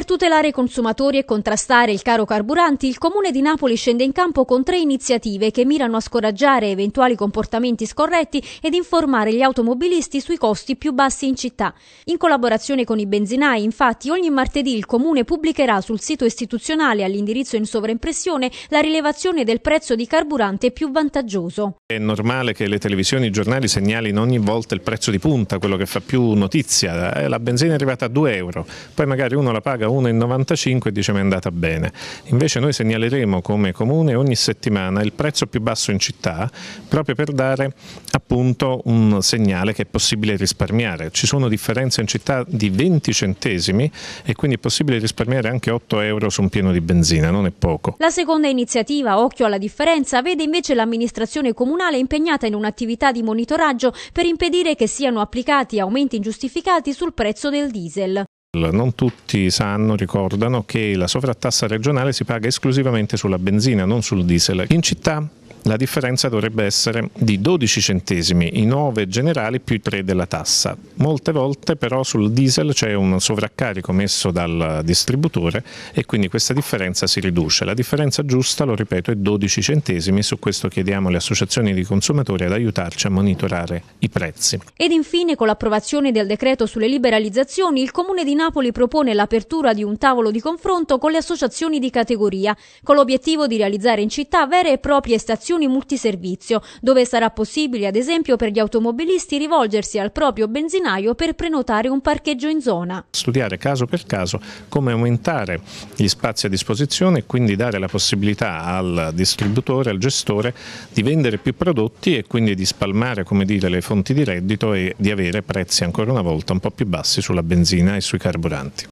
Per tutelare i consumatori e contrastare il caro carburanti, il Comune di Napoli scende in campo con tre iniziative che mirano a scoraggiare eventuali comportamenti scorretti ed informare gli automobilisti sui costi più bassi in città. In collaborazione con i benzinai, infatti, ogni martedì il Comune pubblicherà sul sito istituzionale all'indirizzo in sovraimpressione la rilevazione del prezzo di carburante più vantaggioso. È normale che le televisioni e i giornali segnalino ogni volta il prezzo di punta, quello che fa più notizia. Eh, la benzina è arrivata a 2 euro, poi magari uno la paga 1,95 dice mi è andata bene. Invece noi segnaleremo come comune ogni settimana il prezzo più basso in città proprio per dare appunto un segnale che è possibile risparmiare. Ci sono differenze in città di 20 centesimi e quindi è possibile risparmiare anche 8 euro su un pieno di benzina, non è poco. La seconda iniziativa, Occhio alla differenza, vede invece l'amministrazione comunale impegnata in un'attività di monitoraggio per impedire che siano applicati aumenti ingiustificati sul prezzo del diesel. Non tutti sanno, ricordano, che la sovrattassa regionale si paga esclusivamente sulla benzina, non sul diesel. In città la differenza dovrebbe essere di 12 centesimi, i 9 generali più i 3 della tassa. Molte volte però sul diesel c'è un sovraccarico messo dal distributore e quindi questa differenza si riduce. La differenza giusta, lo ripeto, è 12 centesimi, su questo chiediamo alle associazioni di consumatori ad aiutarci a monitorare i prezzi. Ed infine con l'approvazione del decreto sulle liberalizzazioni il Comune di Napoli propone l'apertura di un tavolo di confronto con le associazioni di categoria, con l'obiettivo di realizzare in città vere e proprie stazioni stazioni multiservizio, dove sarà possibile ad esempio per gli automobilisti rivolgersi al proprio benzinaio per prenotare un parcheggio in zona. Studiare caso per caso come aumentare gli spazi a disposizione e quindi dare la possibilità al distributore, al gestore di vendere più prodotti e quindi di spalmare come dire, le fonti di reddito e di avere prezzi ancora una volta un po' più bassi sulla benzina e sui carburanti.